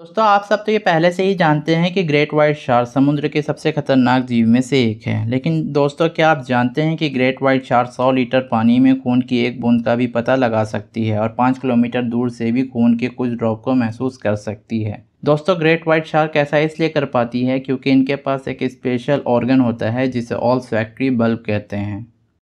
दोस्तों आप सब तो ये पहले से ही जानते हैं कि ग्रेट वाइट शार्क समुद्र के सबसे खतरनाक जीव में से एक है लेकिन दोस्तों क्या आप जानते हैं कि ग्रेट वाइट शार्क 100 लीटर पानी में खून की एक बूंद का भी पता लगा सकती है और 5 किलोमीटर दूर से भी खून के कुछ ड्रॉप को महसूस कर सकती है दोस्तों ग्रेट वाइट शार्क ऐसा इसलिए कर पाती है क्योंकि इनके पास एक स्पेशल ऑर्गन होता है जिसे ऑल फैक्ट्री बल्ब कहते हैं